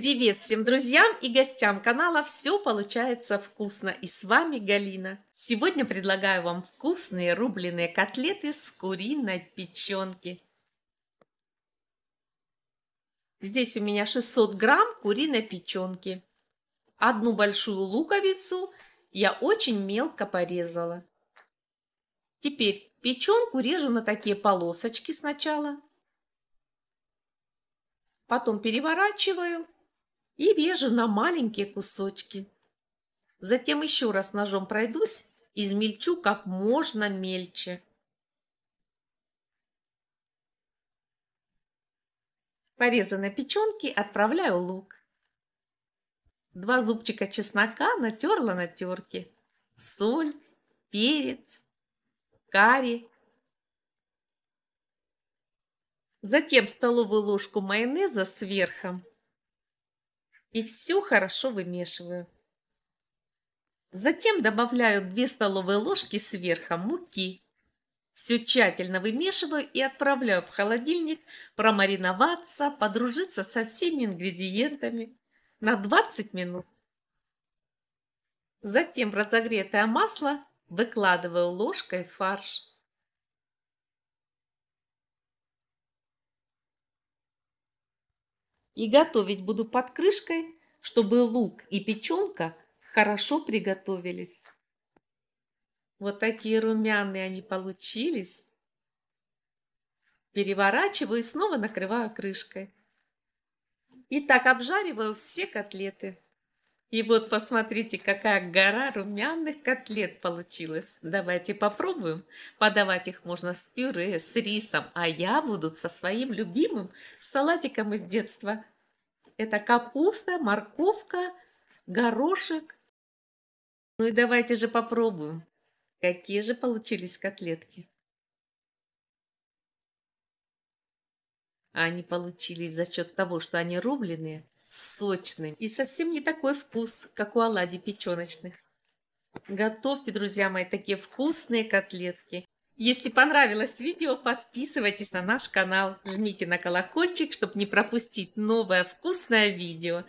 Привет всем друзьям и гостям канала «Все получается вкусно» и с вами Галина. Сегодня предлагаю вам вкусные рубленые котлеты с куриной печенки. Здесь у меня 600 грамм куриной печенки. Одну большую луковицу я очень мелко порезала. Теперь печенку режу на такие полосочки сначала. Потом переворачиваю и режу на маленькие кусочки. Затем еще раз ножом пройдусь, измельчу как можно мельче. Порезанной печенки отправляю лук. Два зубчика чеснока натерла на терке. Соль, перец, карри. Затем столовую ложку майонеза сверху и все хорошо вымешиваю. Затем добавляю 2 столовые ложки сверху муки. Все тщательно вымешиваю и отправляю в холодильник промариноваться, подружиться со всеми ингредиентами на 20 минут. Затем разогретое масло выкладываю ложкой в фарш. и готовить буду под крышкой, чтобы лук и печенка хорошо приготовились. Вот такие румяные они получились. Переворачиваю и снова накрываю крышкой. И так обжариваю все котлеты. И вот посмотрите, какая гора румяных котлет получилась. Давайте попробуем. Подавать их можно с пюре, с рисом, а я буду со своим любимым салатиком из детства. Это капуста, морковка, горошек. Ну и давайте же попробуем, какие же получились котлетки. А они получились за счет того, что они рубленые – сочный и совсем не такой вкус, как у оладий печеночных. Готовьте, друзья мои, такие вкусные котлетки. Если понравилось видео, подписывайтесь на наш канал, жмите на колокольчик, чтобы не пропустить новое вкусное видео.